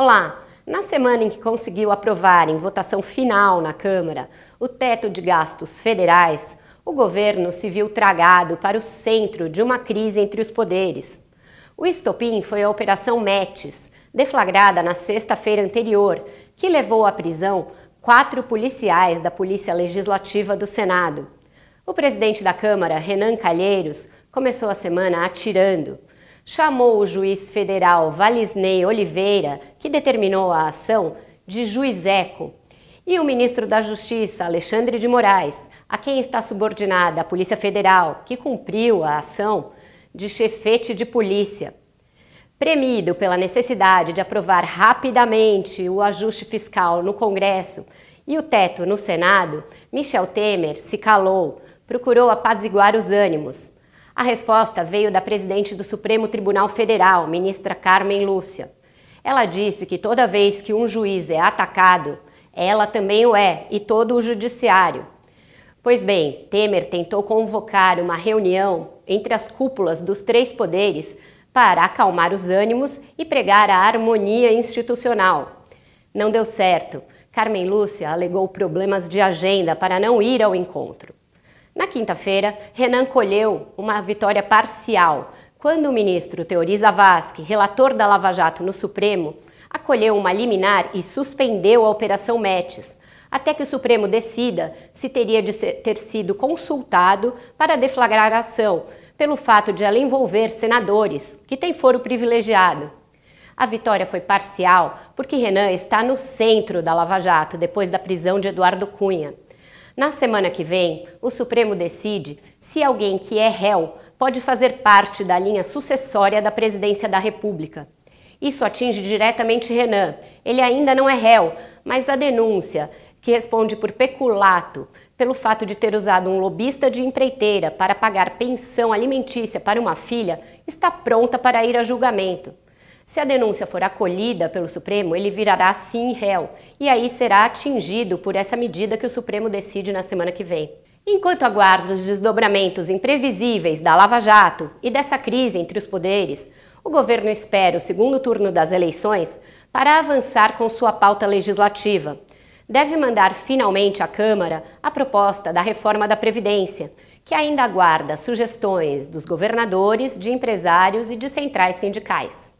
Olá! Na semana em que conseguiu aprovar em votação final na Câmara o teto de gastos federais, o governo se viu tragado para o centro de uma crise entre os poderes. O estopim foi a Operação Metes, deflagrada na sexta-feira anterior, que levou à prisão quatro policiais da Polícia Legislativa do Senado. O presidente da Câmara, Renan Calheiros, começou a semana atirando chamou o juiz federal Valisney Oliveira, que determinou a ação, de juiz eco, e o ministro da Justiça, Alexandre de Moraes, a quem está subordinada a Polícia Federal, que cumpriu a ação, de chefete de polícia. Premido pela necessidade de aprovar rapidamente o ajuste fiscal no Congresso e o teto no Senado, Michel Temer se calou, procurou apaziguar os ânimos. A resposta veio da presidente do Supremo Tribunal Federal, ministra Carmen Lúcia. Ela disse que toda vez que um juiz é atacado, ela também o é e todo o judiciário. Pois bem, Temer tentou convocar uma reunião entre as cúpulas dos três poderes para acalmar os ânimos e pregar a harmonia institucional. Não deu certo. Carmen Lúcia alegou problemas de agenda para não ir ao encontro. Na quinta-feira, Renan colheu uma vitória parcial quando o ministro Teoriza Vasque, relator da Lava Jato no Supremo, acolheu uma liminar e suspendeu a Operação Metes, até que o Supremo decida se teria de ser, ter sido consultado para deflagrar a ação, pelo fato de ela envolver senadores, que têm foro privilegiado. A vitória foi parcial porque Renan está no centro da Lava Jato depois da prisão de Eduardo Cunha. Na semana que vem, o Supremo decide se alguém que é réu pode fazer parte da linha sucessória da presidência da República. Isso atinge diretamente Renan. Ele ainda não é réu, mas a denúncia, que responde por peculato, pelo fato de ter usado um lobista de empreiteira para pagar pensão alimentícia para uma filha, está pronta para ir a julgamento. Se a denúncia for acolhida pelo Supremo, ele virará sim réu e aí será atingido por essa medida que o Supremo decide na semana que vem. Enquanto aguarda os desdobramentos imprevisíveis da Lava Jato e dessa crise entre os poderes, o governo espera o segundo turno das eleições para avançar com sua pauta legislativa. Deve mandar finalmente à Câmara a proposta da reforma da Previdência, que ainda aguarda sugestões dos governadores, de empresários e de centrais sindicais.